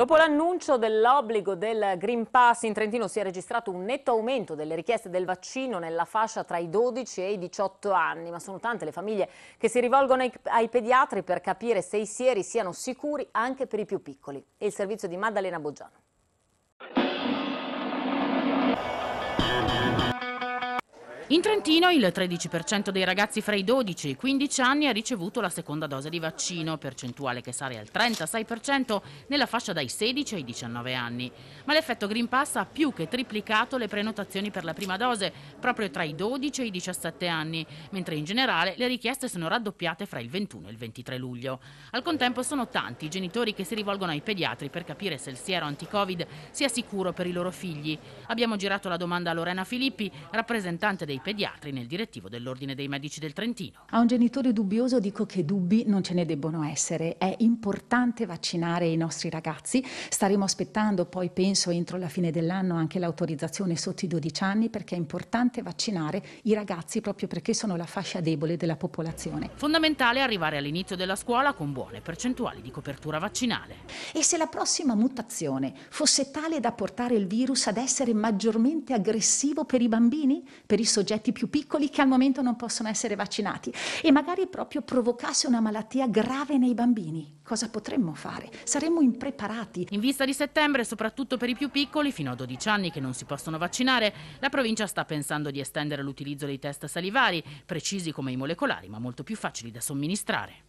Dopo l'annuncio dell'obbligo del Green Pass in Trentino si è registrato un netto aumento delle richieste del vaccino nella fascia tra i 12 e i 18 anni, ma sono tante le famiglie che si rivolgono ai, ai pediatri per capire se i sieri siano sicuri anche per i più piccoli. il servizio di Maddalena Boggiano. In Trentino il 13% dei ragazzi fra i 12 e i 15 anni ha ricevuto la seconda dose di vaccino, percentuale che sale al 36% nella fascia dai 16 ai 19 anni. Ma l'effetto Green Pass ha più che triplicato le prenotazioni per la prima dose, proprio tra i 12 e i 17 anni, mentre in generale le richieste sono raddoppiate fra il 21 e il 23 luglio. Al contempo sono tanti i genitori che si rivolgono ai pediatri per capire se il siero anti-Covid sia sicuro per i loro figli. Abbiamo girato la domanda a Lorena Filippi, rappresentante dei dei pediatri nel direttivo dell'Ordine dei Medici del Trentino. A un genitore dubbioso dico che dubbi non ce ne debbono essere. È importante vaccinare i nostri ragazzi. Staremo aspettando poi, penso, entro la fine dell'anno anche l'autorizzazione sotto i 12 anni perché è importante vaccinare i ragazzi proprio perché sono la fascia debole della popolazione. Fondamentale arrivare all'inizio della scuola con buone percentuali di copertura vaccinale. E se la prossima mutazione fosse tale da portare il virus ad essere maggiormente aggressivo per i bambini, per i soggetti soggetti più piccoli che al momento non possono essere vaccinati e magari proprio provocasse una malattia grave nei bambini. Cosa potremmo fare? Saremmo impreparati. In vista di settembre, soprattutto per i più piccoli, fino a 12 anni che non si possono vaccinare, la provincia sta pensando di estendere l'utilizzo dei test salivari, precisi come i molecolari, ma molto più facili da somministrare.